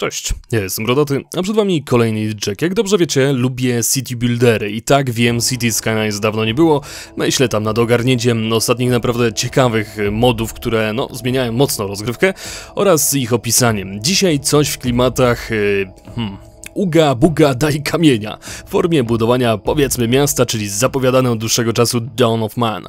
Cześć, ja jestem Rodoty. a przed wami kolejny Jack. Jak dobrze wiecie, lubię city buildery i tak wiem, City Skylines dawno nie było. Myślę tam nad ogarnięciem ostatnich naprawdę ciekawych modów, które no, zmieniają mocno rozgrywkę oraz ich opisaniem. Dzisiaj coś w klimatach... Y, hmm, Uga Buga Daj Kamienia w formie budowania powiedzmy miasta, czyli zapowiadane od dłuższego czasu Dawn of Man.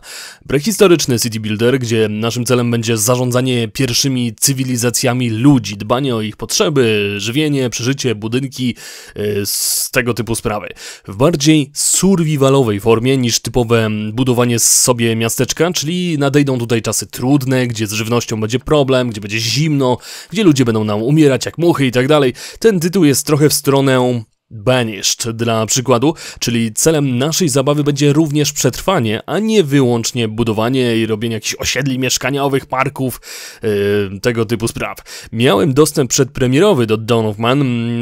Prehistoryczny city builder, gdzie naszym celem będzie zarządzanie pierwszymi cywilizacjami ludzi, dbanie o ich potrzeby, żywienie, przeżycie, budynki, yy, z tego typu sprawy. W bardziej survivalowej formie niż typowe budowanie sobie miasteczka, czyli nadejdą tutaj czasy trudne, gdzie z żywnością będzie problem, gdzie będzie zimno, gdzie ludzie będą nam umierać jak muchy i tak dalej. Ten tytuł jest trochę w stronę Leonel um Banished dla przykładu, czyli celem naszej zabawy będzie również przetrwanie, a nie wyłącznie budowanie i robienie jakichś osiedli mieszkaniowych, parków, yy, tego typu spraw. Miałem dostęp przedpremierowy do Dawn of Man,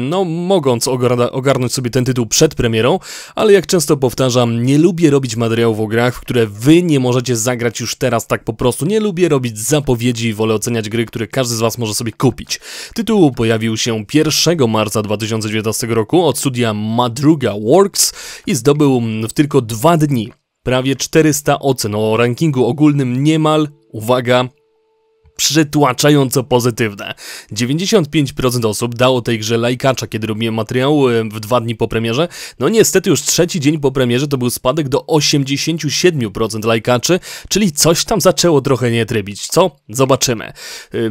no mogąc ogarnąć sobie ten tytuł przed premierą, ale jak często powtarzam, nie lubię robić materiałów o grach, w które wy nie możecie zagrać już teraz tak po prostu, nie lubię robić zapowiedzi i wolę oceniać gry, które każdy z was może sobie kupić. Tytuł pojawił się 1 marca 2019 roku, od studia Madruga Works i zdobył w tylko dwa dni prawie 400 ocen o rankingu ogólnym niemal, uwaga, przytłaczająco pozytywne. 95% osób dało tej grze lajkacza, kiedy robiłem materiał y, w dwa dni po premierze. No niestety już trzeci dzień po premierze to był spadek do 87% lajkaczy, czyli coś tam zaczęło trochę nie trybić. Co? Zobaczymy.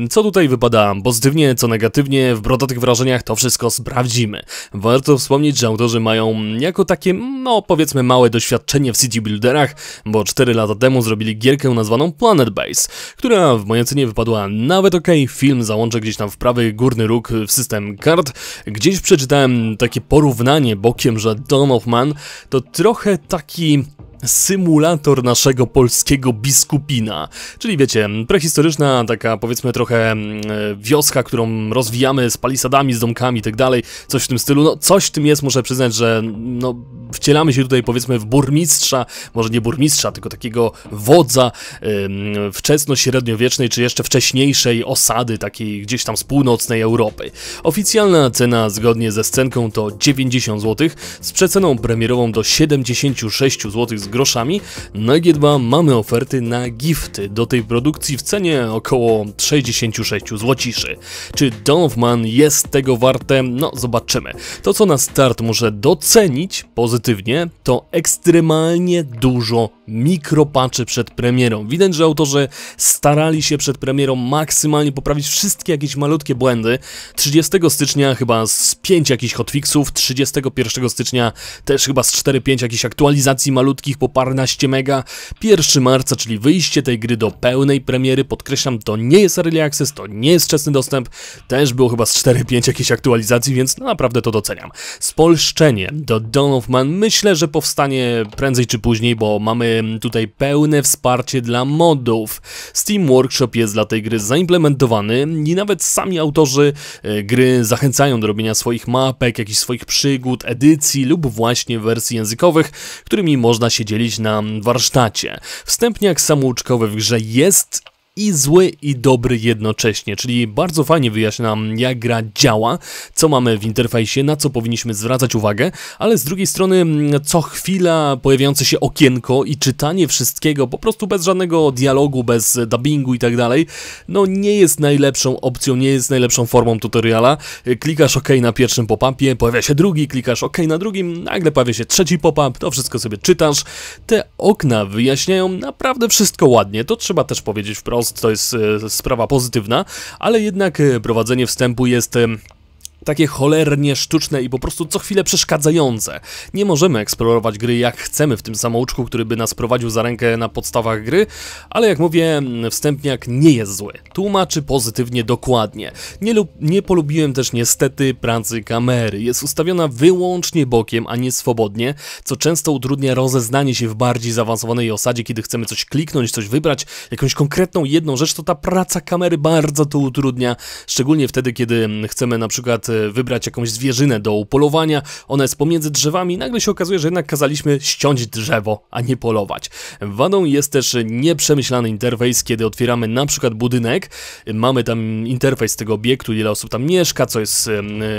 Co tutaj wypada pozytywnie, co negatywnie, w brodatych wrażeniach to wszystko sprawdzimy. Warto wspomnieć, że autorzy mają jako takie, no powiedzmy małe doświadczenie w City Builderach, bo 4 lata temu zrobili gierkę nazwaną Planet Base, która w mojej ocenie wypada nawet ok, film załączę gdzieś tam w prawy górny róg w system kart. Gdzieś przeczytałem takie porównanie bokiem, że Dawn of Man to trochę taki symulator naszego polskiego biskupina. Czyli wiecie, prehistoryczna, taka powiedzmy trochę mm, e, wioska, którą rozwijamy z palisadami, z domkami i tak dalej, coś w tym stylu. No coś w tym jest, muszę przyznać, że no, wcielamy się tutaj powiedzmy w burmistrza, może nie burmistrza, tylko takiego wodza yy, wczesno-średniowiecznej, czy jeszcze wcześniejszej osady, takiej gdzieś tam z północnej Europy. Oficjalna cena zgodnie ze scenką to 90 zł, z przeceną premierową do 76 zł groszami. No G2 mamy oferty na gifty do tej produkcji w cenie około 66 złociszy. Czy man jest tego warte? No zobaczymy. To co na start muszę docenić pozytywnie to ekstremalnie dużo mikropaczy przed premierą. Widać, że autorzy starali się przed premierą maksymalnie poprawić wszystkie jakieś malutkie błędy. 30 stycznia chyba z 5 jakichś hotfixów, 31 stycznia też chyba z 4-5 jakichś aktualizacji malutkich, po parnaście mega. 1 marca, czyli wyjście tej gry do pełnej premiery, podkreślam, to nie jest early access, to nie jest wczesny dostęp, też było chyba z 4-5 jakiejś aktualizacji, więc naprawdę to doceniam. Spolszczenie do Dawn of Man myślę, że powstanie prędzej czy później, bo mamy tutaj pełne wsparcie dla modów. Steam Workshop jest dla tej gry zaimplementowany i nawet sami autorzy e, gry zachęcają do robienia swoich mapek, jakichś swoich przygód, edycji lub właśnie wersji językowych, którymi można się dzielić na warsztacie. Wstępniak samouczkowy w grze jest i zły i dobry jednocześnie, czyli bardzo fajnie wyjaśnia nam jak gra działa, co mamy w interfejsie, na co powinniśmy zwracać uwagę, ale z drugiej strony mm, co chwila pojawiające się okienko i czytanie wszystkiego po prostu bez żadnego dialogu, bez dubbingu i tak dalej, no nie jest najlepszą opcją, nie jest najlepszą formą tutoriala. Klikasz OK na pierwszym pop-upie, pojawia się drugi, klikasz OK na drugim, nagle pojawia się trzeci pop-up, to wszystko sobie czytasz. Te okna wyjaśniają naprawdę wszystko ładnie, to trzeba też powiedzieć wprost to jest e, sprawa pozytywna, ale jednak e, prowadzenie wstępu jest e, takie cholernie sztuczne i po prostu co chwilę przeszkadzające. Nie możemy eksplorować gry jak chcemy w tym samouczku, który by nas prowadził za rękę na podstawach gry, ale jak mówię, wstępniak nie jest zły. Tłumaczy pozytywnie dokładnie. Nie, lub, nie polubiłem też niestety pracy kamery. Jest ustawiona wyłącznie bokiem, a nie swobodnie, co często utrudnia rozeznanie się w bardziej zaawansowanej osadzie, kiedy chcemy coś kliknąć, coś wybrać, jakąś konkretną jedną rzecz, to ta praca kamery bardzo to utrudnia, szczególnie wtedy, kiedy chcemy na przykład e, wybrać jakąś zwierzynę do upolowania, ona jest pomiędzy drzewami nagle się okazuje, że jednak kazaliśmy ściąć drzewo, a nie polować. Wadą jest też nieprzemyślany interfejs, kiedy otwieramy na przykład budynek, mamy tam interfejs tego obiektu, ile osób tam mieszka, co jest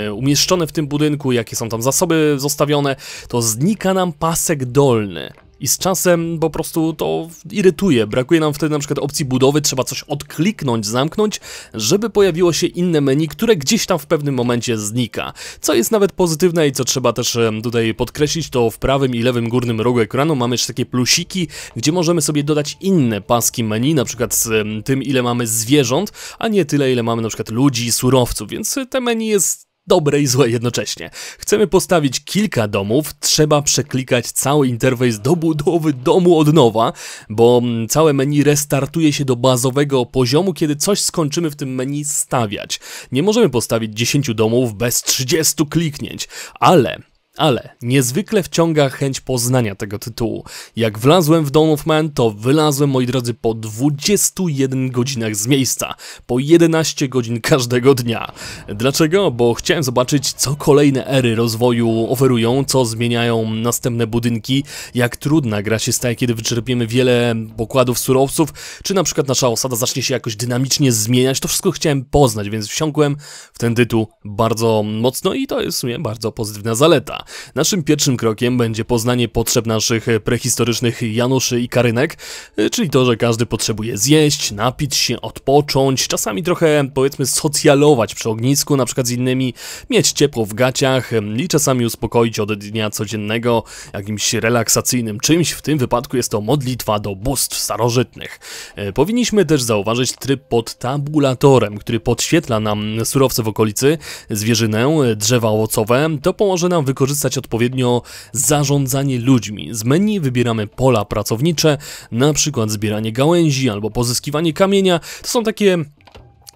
e, umieszczone w tym budynku, jakie są tam zasoby zostawione, to znika nam pasek dolny i z czasem po prostu to irytuje. Brakuje nam wtedy na przykład opcji budowy, trzeba coś odkliknąć, zamknąć, żeby pojawiło się inne menu, które gdzieś tam w pewnym momencie znika. Co jest nawet pozytywne i co trzeba też tutaj podkreślić, to w prawym i lewym górnym rogu ekranu mamy jeszcze takie plusiki, gdzie możemy sobie dodać inne paski menu, na przykład z tym ile mamy zwierząt, a nie tyle ile mamy na przykład ludzi surowców, więc te menu jest dobre i złe jednocześnie. Chcemy postawić kilka domów, trzeba przeklikać cały interfejs do budowy domu od nowa, bo mm, całe menu restartuje się do bazowego poziomu, kiedy coś skończymy w tym menu stawiać. Nie możemy postawić 10 domów bez 30 kliknięć, ale ale niezwykle wciąga chęć poznania tego tytułu. Jak wlazłem w Dawn of Man, to wylazłem, moi drodzy, po 21 godzinach z miejsca. Po 11 godzin każdego dnia. Dlaczego? Bo chciałem zobaczyć, co kolejne ery rozwoju oferują, co zmieniają następne budynki, jak trudna gra się staje, kiedy wyczerpiemy wiele pokładów surowców, czy na przykład nasza osada zacznie się jakoś dynamicznie zmieniać. To wszystko chciałem poznać, więc wsiąkłem w ten tytuł bardzo mocno i to jest w sumie bardzo pozytywna zaleta. Naszym pierwszym krokiem będzie poznanie potrzeb naszych prehistorycznych Januszy i Karynek, y, czyli to, że każdy potrzebuje zjeść, napić się, odpocząć, czasami trochę powiedzmy socjalować przy ognisku, na przykład z innymi, mieć ciepło w gaciach i czasami uspokoić od dnia codziennego jakimś relaksacyjnym czymś, w tym wypadku jest to modlitwa do bóstw starożytnych. Y, powinniśmy też zauważyć tryb pod tabulatorem, który podświetla nam surowce w okolicy, zwierzynę, y, drzewa owocowe, to pomoże nam wykorzystać wykorzystać odpowiednio zarządzanie ludźmi. Z menu wybieramy pola pracownicze, na przykład zbieranie gałęzi albo pozyskiwanie kamienia. To są takie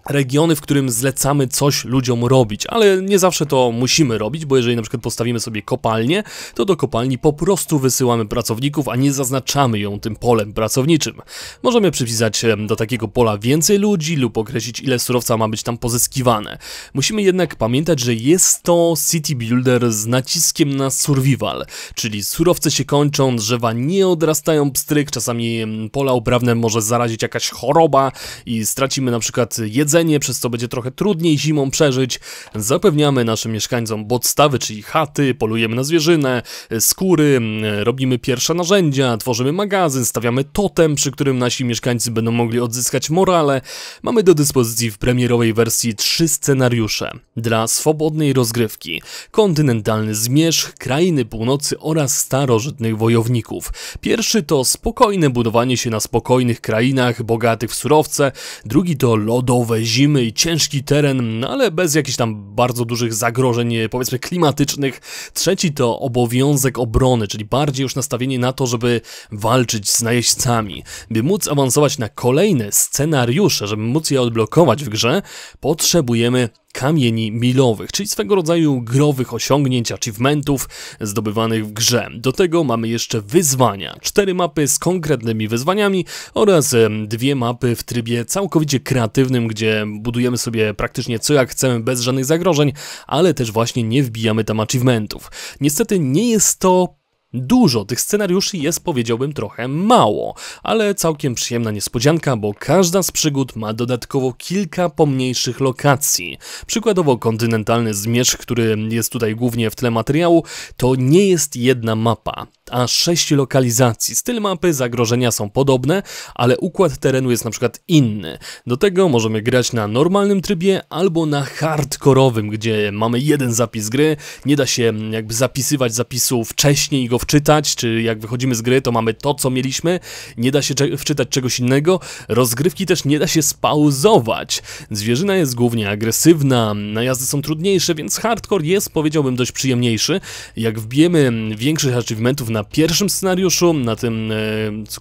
regiony, w którym zlecamy coś ludziom robić, ale nie zawsze to musimy robić, bo jeżeli na przykład postawimy sobie kopalnię, to do kopalni po prostu wysyłamy pracowników, a nie zaznaczamy ją tym polem pracowniczym. Możemy przypisać do takiego pola więcej ludzi lub określić ile surowca ma być tam pozyskiwane. Musimy jednak pamiętać, że jest to City Builder z naciskiem na survival, czyli surowce się kończą, drzewa nie odrastają pstryk, czasami pola uprawne może zarazić jakaś choroba i stracimy na przykład jedzenie jedzenie, przez co będzie trochę trudniej zimą przeżyć. Zapewniamy naszym mieszkańcom podstawy, czyli chaty, polujemy na zwierzynę, skóry, mm, robimy pierwsze narzędzia, tworzymy magazyn, stawiamy totem, przy którym nasi mieszkańcy będą mogli odzyskać morale. Mamy do dyspozycji w premierowej wersji trzy scenariusze dla swobodnej rozgrywki. Kontynentalny zmierzch, krainy północy oraz starożytnych wojowników. Pierwszy to spokojne budowanie się na spokojnych krainach bogatych w surowce, drugi to lodowe zimy i ciężki teren, no ale bez jakichś tam bardzo dużych zagrożeń, e, powiedzmy, klimatycznych. Trzeci to obowiązek obrony, czyli bardziej już nastawienie na to, żeby walczyć z najeźdźcami. By móc awansować na kolejne scenariusze, żeby móc je odblokować w grze, potrzebujemy kamieni milowych, czyli swego rodzaju growych osiągnięć, achievementów zdobywanych w grze. Do tego mamy jeszcze wyzwania, cztery mapy z konkretnymi wyzwaniami oraz dwie mapy w trybie całkowicie kreatywnym, gdzie budujemy sobie praktycznie co jak chcemy bez żadnych zagrożeń, ale też właśnie nie wbijamy tam achievementów. Niestety nie jest to dużo. Tych scenariuszy jest, powiedziałbym, trochę mało, ale całkiem przyjemna niespodzianka, bo każda z przygód ma dodatkowo kilka pomniejszych lokacji. Przykładowo kontynentalny zmierzch, który jest tutaj głównie w tle materiału, to nie jest jedna mapa aż 6 lokalizacji. Styl mapy, zagrożenia są podobne, ale układ terenu jest na przykład inny. Do tego możemy grać na normalnym trybie albo na hardkorowym, gdzie mamy jeden zapis gry, nie da się mm, jakby zapisywać zapisu wcześniej i go wczytać, czy jak wychodzimy z gry, to mamy to, co mieliśmy, nie da się wczytać czegoś innego, rozgrywki też nie da się spauzować. Zwierzyna jest głównie agresywna, najazdy są trudniejsze, więc hardcore jest, powiedziałbym, dość przyjemniejszy. Jak wbijemy większych achievementów na pierwszym scenariuszu, na tym, e,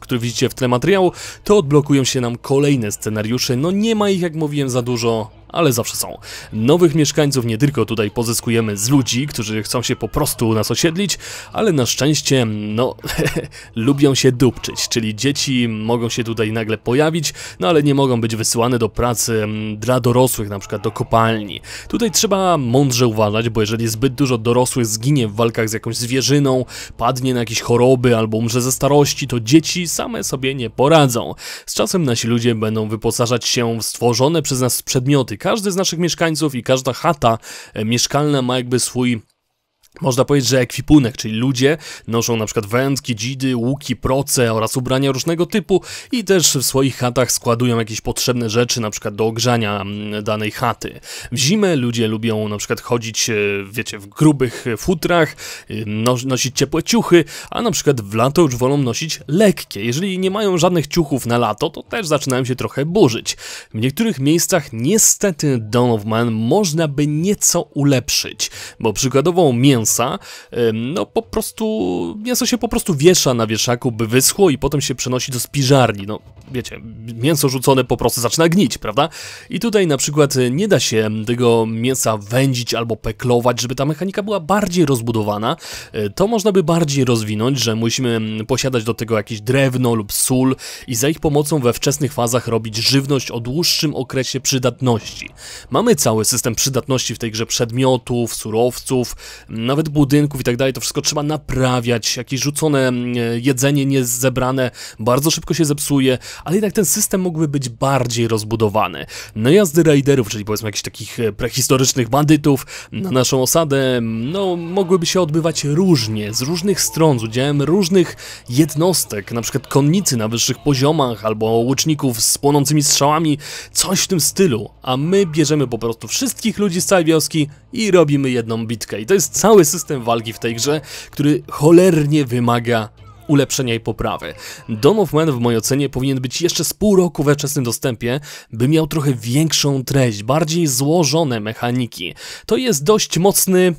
który widzicie w tle materiału, to odblokują się nam kolejne scenariusze. No nie ma ich, jak mówiłem, za dużo, ale zawsze są. Nowych mieszkańców nie tylko tutaj pozyskujemy z ludzi, którzy chcą się po prostu u nas osiedlić, ale na szczęście, no, lubią się dupczyć, czyli dzieci mogą się tutaj nagle pojawić, no ale nie mogą być wysyłane do pracy mm, dla dorosłych, na przykład do kopalni. Tutaj trzeba mądrze uważać, bo jeżeli zbyt dużo dorosłych zginie w walkach z jakąś zwierzyną, padnie na jakieś choroby albo umrze ze starości, to dzieci same sobie nie poradzą. Z czasem nasi ludzie będą wyposażać się w stworzone przez nas przedmioty, każdy z naszych mieszkańców i każda chata e, mieszkalna ma jakby swój można powiedzieć, że ekwipunek, czyli ludzie noszą na przykład wędki, dzidy, łuki, proce oraz ubrania różnego typu i też w swoich chatach składują jakieś potrzebne rzeczy, na przykład do ogrzania mm, danej chaty. W zimę ludzie lubią na przykład chodzić, e, wiecie, w grubych futrach, y, nosić ciepłe ciuchy, a na przykład w lato już wolą nosić lekkie. Jeżeli nie mają żadnych ciuchów na lato, to też zaczynają się trochę burzyć. W niektórych miejscach niestety Dawn of Man można by nieco ulepszyć, bo przykładowo mięso Jonesa, no po prostu mięso się po prostu wiesza na wieszaku, by wyschło i potem się przenosi do spiżarni. No wiecie, mięso rzucone po prostu zaczyna gnić, prawda? I tutaj na przykład e, nie da się tego mięsa wędzić albo peklować, żeby ta mechanika była bardziej rozbudowana. E, to można by bardziej rozwinąć, że musimy posiadać do tego jakieś drewno lub sól i za ich pomocą we wczesnych fazach robić żywność o dłuższym okresie przydatności. Mamy cały system przydatności w tej grze przedmiotów, surowców, no, nawet budynków i tak dalej, to wszystko trzeba naprawiać, jakieś rzucone mm, jedzenie nie jest zebrane, bardzo szybko się zepsuje, ale jednak ten system mógłby być bardziej rozbudowany. Najazdy no raiderów, czyli powiedzmy jakichś takich e, prehistorycznych bandytów na naszą osadę, mm, no mogłyby się odbywać różnie, z różnych stron, z udziałem różnych jednostek, na przykład konnicy na wyższych poziomach, albo łuczników z płonącymi strzałami, coś w tym stylu, a my bierzemy po prostu wszystkich ludzi z całej wioski i robimy jedną bitkę. I to jest cały cały system walki w tej grze, który cholernie wymaga ulepszenia i poprawy. Dawn of Man w mojej ocenie powinien być jeszcze z pół roku we wczesnym dostępie, by miał trochę większą treść, bardziej złożone mechaniki. To jest dość mocny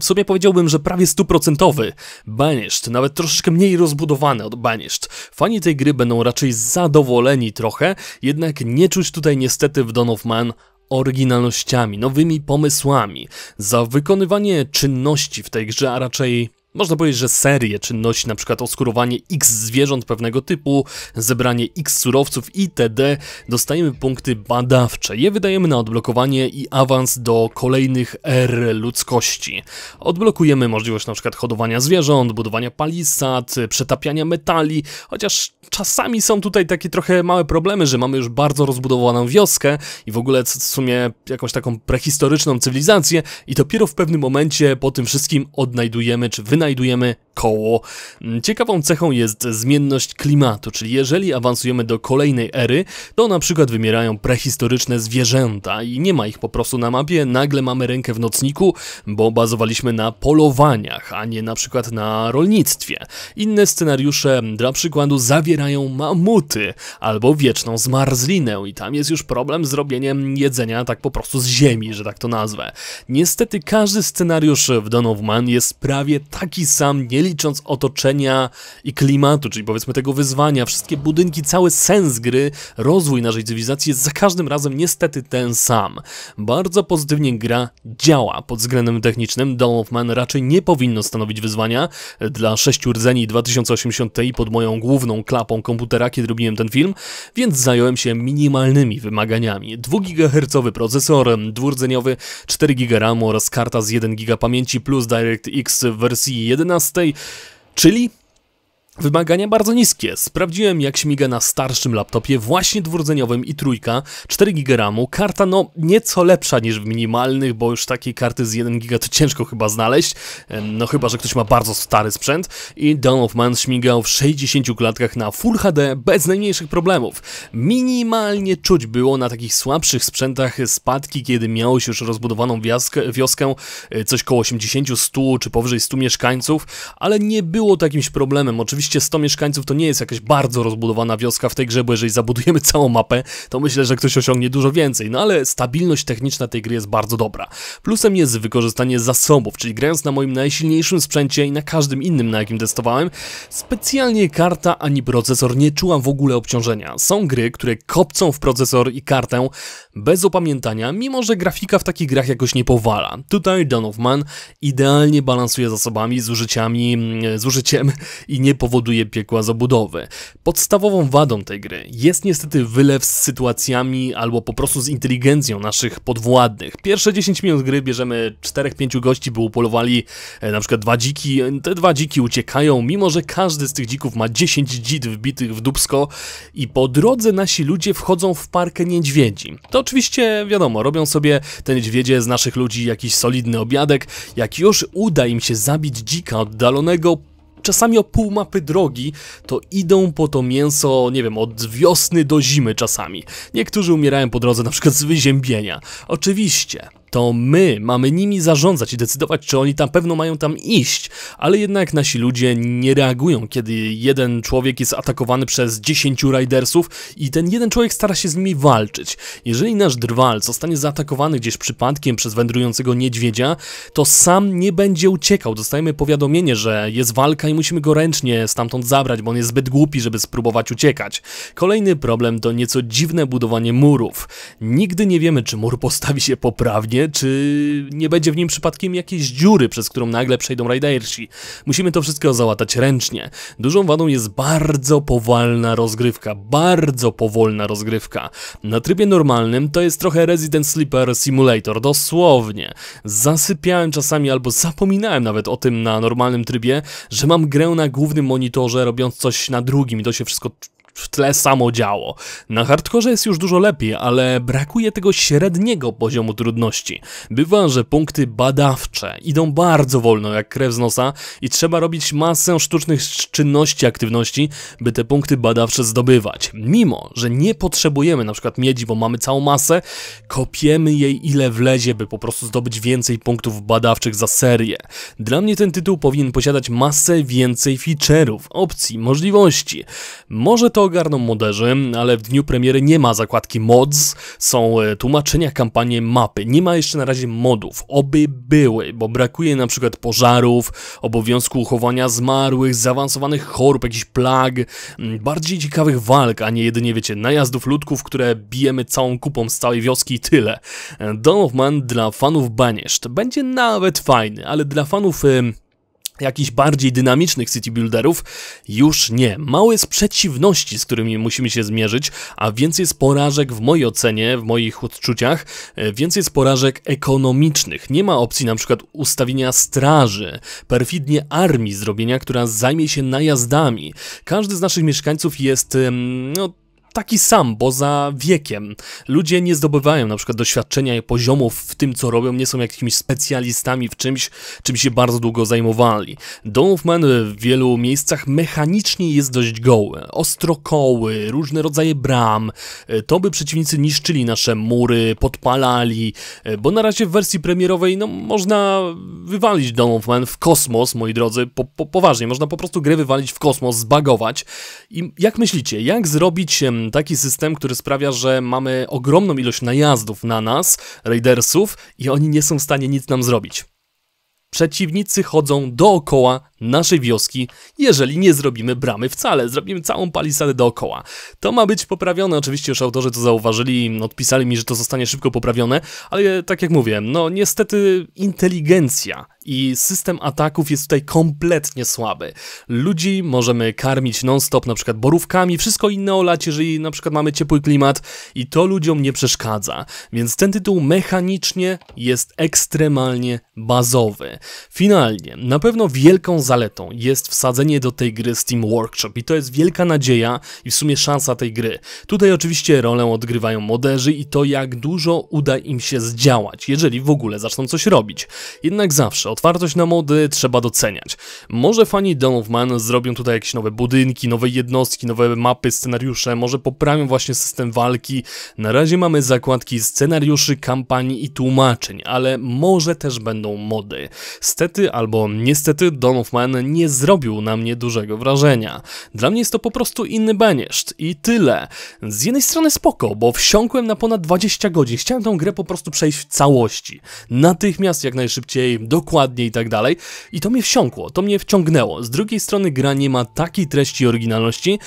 w sumie powiedziałbym, że prawie stuprocentowy Banished, nawet troszeczkę mniej rozbudowany od Banished. Fani tej gry będą raczej zadowoleni trochę, jednak nie czuć tutaj niestety w Dawn of Man oryginalnościami, nowymi pomysłami. Za wykonywanie czynności w tej grze, a raczej można powiedzieć, że serie czynności, np. oskurowanie x zwierząt pewnego typu, zebranie x surowców itd. dostajemy punkty badawcze. Je wydajemy na odblokowanie i awans do kolejnych er ludzkości. Odblokujemy możliwość np. hodowania zwierząt, budowania palisad, przetapiania metali, chociaż czasami są tutaj takie trochę małe problemy, że mamy już bardzo rozbudowaną wioskę i w ogóle w sumie jakąś taką prehistoryczną cywilizację i dopiero w pewnym momencie po tym wszystkim odnajdujemy czy wynajdujemy, znajdujemy koło. Mm, ciekawą cechą jest zmienność klimatu, czyli jeżeli awansujemy do kolejnej ery, to na przykład wymierają prehistoryczne zwierzęta i nie ma ich po prostu na mapie, nagle mamy rękę w nocniku, bo bazowaliśmy na polowaniach, a nie na przykład na rolnictwie. Inne scenariusze mm, dla przykładu zawierają mamuty albo wieczną zmarzlinę i tam jest już problem z robieniem jedzenia tak po prostu z ziemi, że tak to nazwę. Niestety każdy scenariusz w Dawn of Man jest prawie tak taki sam, nie licząc otoczenia i klimatu, czyli powiedzmy tego wyzwania. Wszystkie budynki, cały sens gry, rozwój naszej cywilizacji jest za każdym razem niestety ten sam. Bardzo pozytywnie gra działa pod względem technicznym. Dawn of Man raczej nie powinno stanowić wyzwania dla 6 rdzeni 2080 Ti pod moją główną klapą komputera, kiedy robiłem ten film, więc zająłem się minimalnymi wymaganiami. 2 GHz procesor, dwurdzeniowy, 4 GB RAM oraz karta z 1 GB pamięci plus DirectX w wersji 11, czyli Wymagania bardzo niskie. Sprawdziłem jak śmiga na starszym laptopie, właśnie dwurdzeniowym i trójka, 4 GB RAMu, karta no nieco lepsza niż w minimalnych, bo już takiej karty z 1 GB to ciężko chyba znaleźć, no chyba, że ktoś ma bardzo stary sprzęt i Dawn of Man śmigał w 60 klatkach na Full HD bez najmniejszych problemów. Minimalnie czuć było na takich słabszych sprzętach spadki, kiedy miałeś już rozbudowaną wioskę, wioskę e, coś koło 80, 100 czy powyżej 100 mieszkańców, ale nie było to jakimś problemem, oczywiście oczywiście 100 mieszkańców to nie jest jakaś bardzo rozbudowana wioska w tej grze, bo jeżeli zabudujemy całą mapę, to myślę, że ktoś osiągnie dużo więcej, no ale stabilność techniczna tej gry jest bardzo dobra. Plusem jest wykorzystanie zasobów, czyli grając na moim najsilniejszym sprzęcie i na każdym innym, na jakim testowałem, specjalnie karta ani procesor nie czułam w ogóle obciążenia. Są gry, które kopcą w procesor i kartę bez opamiętania, mimo że grafika w takich grach jakoś nie powala. Tutaj Dawn of Man idealnie balansuje zasobami, zużyciami, mm, zużyciem i nie powoduje powoduje piekła zabudowy. Podstawową wadą tej gry jest niestety wylew z sytuacjami albo po prostu z inteligencją naszych podwładnych. Pierwsze 10 minut gry bierzemy 4-5 gości, by upolowali e, na przykład dwa dziki. Te dwa dziki uciekają, mimo że każdy z tych dzików ma 10 dzid wbitych w dubsko i po drodze nasi ludzie wchodzą w parkę niedźwiedzi. To oczywiście, wiadomo, robią sobie te niedźwiedzie z naszych ludzi jakiś solidny obiadek. Jak już uda im się zabić dzika oddalonego, czasami o pół mapy drogi, to idą po to mięso, nie wiem, od wiosny do zimy czasami. Niektórzy umierają po drodze na przykład z wyziębienia. Oczywiście, to my mamy nimi zarządzać i decydować, czy oni tam pewno mają tam iść, ale jednak nasi ludzie nie reagują, kiedy jeden człowiek jest atakowany przez 10 ridersów i ten jeden człowiek stara się z nimi walczyć. Jeżeli nasz drwal zostanie zaatakowany gdzieś przypadkiem przez wędrującego niedźwiedzia, to sam nie będzie uciekał. Dostajemy powiadomienie, że jest walka i musimy go ręcznie stamtąd zabrać, bo on jest zbyt głupi, żeby spróbować uciekać. Kolejny problem to nieco dziwne budowanie murów. Nigdy nie wiemy, czy mur postawi się poprawnie, czy nie będzie w nim przypadkiem jakiejś dziury, przez którą nagle przejdą rajdersi. Musimy to wszystko załatać ręcznie. Dużą wadą jest bardzo powolna rozgrywka, bardzo powolna rozgrywka. Na trybie normalnym to jest trochę Resident Sleeper Simulator, dosłownie. Zasypiałem czasami albo zapominałem nawet o tym na normalnym trybie, że mam grę na głównym monitorze robiąc coś na drugim i to się wszystko w tle samo działo. Na hardkorze jest już dużo lepiej, ale brakuje tego średniego poziomu trudności. Bywa, że punkty badawcze idą bardzo wolno jak krew z nosa i trzeba robić masę sztucznych czynności, aktywności, by te punkty badawcze zdobywać. Mimo, że nie potrzebujemy na przykład miedzi, bo mamy całą masę, kopiemy jej ile wlezie, by po prostu zdobyć więcej punktów badawczych za serię. Dla mnie ten tytuł powinien posiadać masę więcej feature'ów, opcji, możliwości. Może to ogarną moderzy, ale w dniu premiery nie ma zakładki mods, są e, tłumaczenia, kampanie, mapy. Nie ma jeszcze na razie modów, oby były, bo brakuje na przykład pożarów, obowiązku uchowania zmarłych, zaawansowanych chorób, jakichś plag, mm, bardziej ciekawych walk, a nie jedynie, wiecie, najazdów ludków, które bijemy całą kupą z całej wioski i tyle. E, Dawn of Man dla fanów Banished będzie nawet fajny, ale dla fanów... Y jakichś bardziej dynamicznych city builderów już nie. Małe z przeciwności, z którymi musimy się zmierzyć, a więcej jest porażek w mojej ocenie, w moich odczuciach, e, więcej jest porażek ekonomicznych. Nie ma opcji na przykład ustawienia straży, perfidnie armii zrobienia, która zajmie się najazdami. Każdy z naszych mieszkańców jest, no, taki sam, bo za wiekiem. Ludzie nie zdobywają na przykład doświadczenia i poziomów w tym, co robią, nie są jakimiś specjalistami w czymś, czym się bardzo długo zajmowali. Dolfman w wielu miejscach mechanicznie jest dość goły. Ostrokoły, różne rodzaje bram, e, to by przeciwnicy niszczyli nasze mury, podpalali, e, bo na razie w wersji premierowej, no, można wywalić Dolfman w kosmos, moi drodzy, po, po, poważnie, można po prostu grę wywalić w kosmos, zbagować. I jak myślicie, jak zrobić taki system, który sprawia, że mamy ogromną ilość najazdów na nas, raidersów, i oni nie są w stanie nic nam zrobić. Przeciwnicy chodzą dookoła naszej wioski, jeżeli nie zrobimy bramy wcale, zrobimy całą palisadę dookoła. To ma być poprawione, oczywiście już autorzy to zauważyli, odpisali mi, że to zostanie szybko poprawione, ale tak jak mówię, no niestety inteligencja i system ataków jest tutaj kompletnie słaby. Ludzi możemy karmić non-stop, na przykład borówkami, wszystko inne olać, jeżeli na przykład mamy ciepły klimat i to ludziom nie przeszkadza. Więc ten tytuł mechanicznie jest ekstremalnie bazowy. Finalnie, na pewno wielką zajawkę zaletą jest wsadzenie do tej gry Steam Workshop i to jest wielka nadzieja i w sumie szansa tej gry. Tutaj oczywiście rolę odgrywają moderzy i to jak dużo uda im się zdziałać, jeżeli w ogóle zaczną coś robić. Jednak zawsze otwartość na mody trzeba doceniać. Może fani Dawn of Man zrobią tutaj jakieś nowe budynki, nowe jednostki, nowe mapy, scenariusze, może poprawią właśnie system walki. Na razie mamy zakładki scenariuszy, kampanii i tłumaczeń, ale może też będą mody. Stety albo niestety Dawn of nie zrobił na mnie dużego wrażenia. Dla mnie jest to po prostu inny Banished i tyle. Z jednej strony spoko, bo wsiąkłem na ponad 20 godzin, chciałem tą grę po prostu przejść w całości. Natychmiast, jak najszybciej, dokładnie i tak dalej. I to mnie wsiąkło, to mnie wciągnęło. Z drugiej strony gra nie ma takiej treści oryginalności,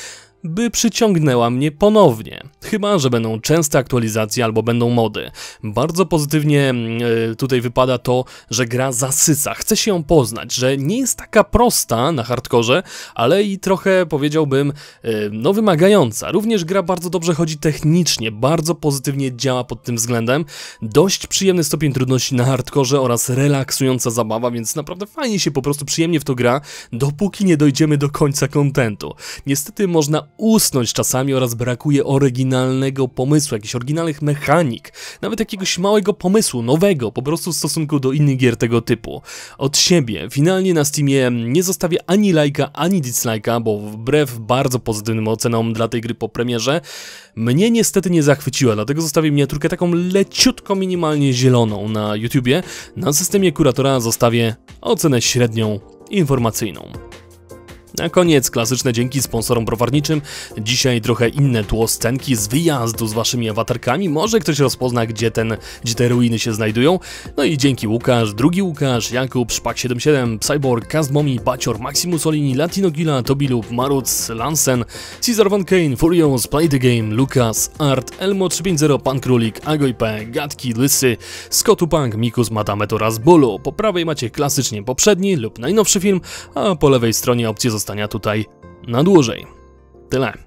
by przyciągnęła mnie ponownie. Chyba, że będą częste aktualizacje albo będą mody. Bardzo pozytywnie mm, e, tutaj wypada to, że gra zasysa. Chce się ją poznać, że nie jest taka prosta na hardkorze, ale i trochę powiedziałbym e, no wymagająca. Również gra bardzo dobrze chodzi technicznie, bardzo pozytywnie działa pod tym względem. Dość przyjemny stopień trudności na hardkorze oraz relaksująca zabawa, więc naprawdę fajnie się po prostu przyjemnie w to gra, dopóki nie dojdziemy do końca kontentu. Niestety można usnąć czasami oraz brakuje oryginalnego pomysłu, jakichś oryginalnych mechanik, nawet jakiegoś małego pomysłu, nowego, po prostu w stosunku do innych gier tego typu. Od siebie, finalnie na Steamie nie zostawię ani lajka, ani dislajka, bo wbrew bardzo pozytywnym ocenom dla tej gry po premierze, mnie niestety nie zachwyciła, dlatego zostawię miniaturkę taką leciutko minimalnie zieloną na YouTubie, na systemie kuratora zostawię ocenę średnią informacyjną. Na koniec klasyczne dzięki sponsorom browarniczym. Dzisiaj trochę inne tło scenki z wyjazdu z waszymi awatarkami. Może ktoś rozpozna, gdzie, ten, gdzie te ruiny się znajdują. No i dzięki Łukasz, drugi Łukasz, Jakub, Szpak77, Cyborg, Kazmomi, Bacior, Maximus Olini, Gila, Tobilub, Maruc, Lansen, Caesar Van Kane, Furious, Play the Game, Lukas, Art, Elmo350, Pan Królik, P, Gatki, Lysy, Scotupunk, Mikus, Matamet oraz Bolo. Po prawej macie klasycznie poprzedni lub najnowszy film, a po lewej stronie opcje zostały Stanie tutaj na dłużej. Tyle.